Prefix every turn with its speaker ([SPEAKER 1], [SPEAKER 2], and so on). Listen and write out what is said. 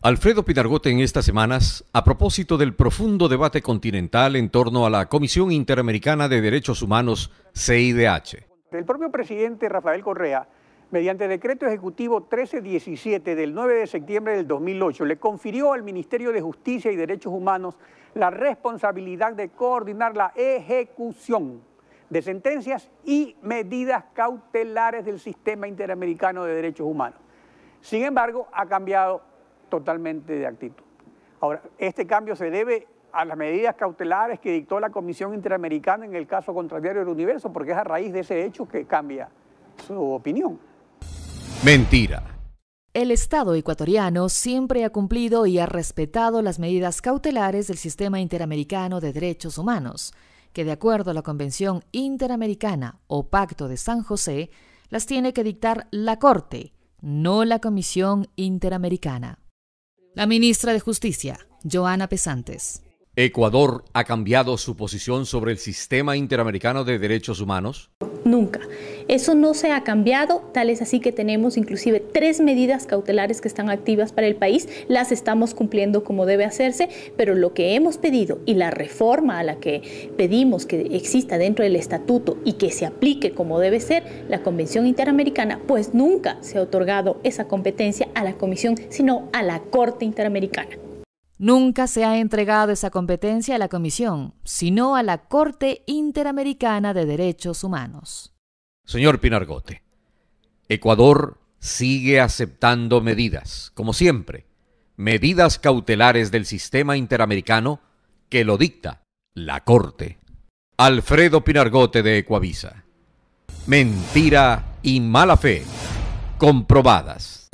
[SPEAKER 1] Alfredo Pinargote en estas semanas, a propósito del profundo debate continental en torno a la Comisión Interamericana de Derechos Humanos, CIDH.
[SPEAKER 2] El propio presidente Rafael Correa, mediante decreto ejecutivo 1317 del 9 de septiembre del 2008, le confirió al Ministerio de Justicia y Derechos Humanos la responsabilidad de coordinar la ejecución de sentencias y medidas cautelares del sistema interamericano de derechos humanos. Sin embargo, ha cambiado totalmente de actitud. Ahora, este cambio se debe a las medidas cautelares que dictó la Comisión Interamericana en el caso contrario del universo, porque es a raíz de ese hecho que cambia su opinión.
[SPEAKER 1] Mentira.
[SPEAKER 3] El Estado ecuatoriano siempre ha cumplido y ha respetado las medidas cautelares del Sistema Interamericano de Derechos Humanos, que de acuerdo a la Convención Interamericana o Pacto de San José, las tiene que dictar la Corte, no la Comisión Interamericana. La ministra de Justicia, Joana Pesantes.
[SPEAKER 1] ¿Ecuador ha cambiado su posición sobre el sistema interamericano de derechos humanos?
[SPEAKER 3] nunca. Eso no se
[SPEAKER 4] ha cambiado, tal es así que tenemos inclusive tres medidas cautelares que están activas para el país, las estamos cumpliendo como debe hacerse, pero lo que hemos pedido y la reforma a la que pedimos que exista dentro del estatuto y que se aplique como debe ser la Convención Interamericana, pues nunca se ha otorgado esa competencia a la Comisión, sino a la
[SPEAKER 3] Corte Interamericana. Nunca se ha entregado esa competencia a la Comisión, sino a la Corte Interamericana de Derechos Humanos.
[SPEAKER 1] Señor Pinargote, Ecuador sigue aceptando medidas, como siempre, medidas cautelares del sistema interamericano que lo dicta la Corte. Alfredo Pinargote de Ecuavisa. Mentira y mala fe comprobadas.